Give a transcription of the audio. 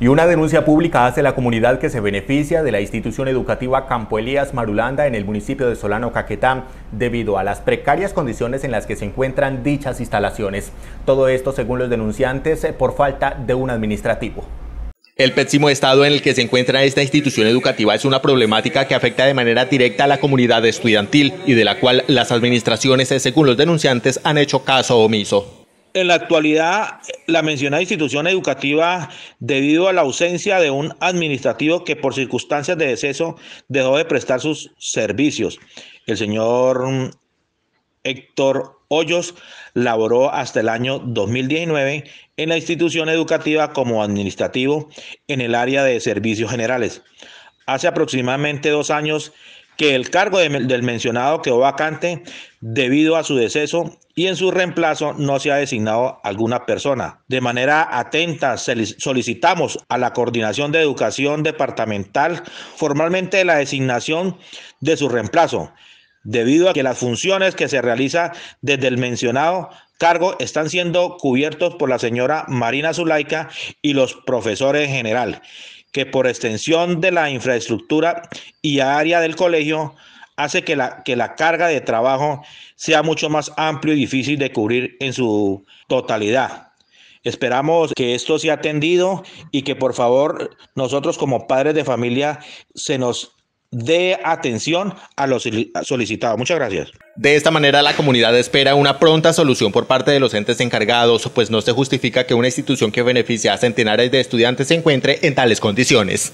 Y una denuncia pública hace la comunidad que se beneficia de la institución educativa Campo Elías Marulanda en el municipio de Solano, Caquetán debido a las precarias condiciones en las que se encuentran dichas instalaciones. Todo esto, según los denunciantes, eh, por falta de un administrativo. El pésimo estado en el que se encuentra esta institución educativa es una problemática que afecta de manera directa a la comunidad estudiantil y de la cual las administraciones, eh, según los denunciantes, han hecho caso omiso. En la actualidad, la mencionada institución educativa, debido a la ausencia de un administrativo que por circunstancias de deceso dejó de prestar sus servicios. El señor mm, Héctor Hoyos laboró hasta el año 2019 en la institución educativa como administrativo en el área de servicios generales. Hace aproximadamente dos años que el cargo del mencionado quedó vacante debido a su deceso y en su reemplazo no se ha designado alguna persona. De manera atenta solicitamos a la Coordinación de Educación Departamental formalmente la designación de su reemplazo, debido a que las funciones que se realizan desde el mencionado cargo están siendo cubiertos por la señora Marina Zulaica y los profesores en general, que por extensión de la infraestructura y área del colegio hace que la, que la carga de trabajo sea mucho más amplio y difícil de cubrir en su totalidad. Esperamos que esto sea atendido y que por favor nosotros como padres de familia se nos de atención a los solicitados. Muchas gracias. De esta manera, la comunidad espera una pronta solución por parte de los entes encargados, pues no se justifica que una institución que beneficia a centenares de estudiantes se encuentre en tales condiciones.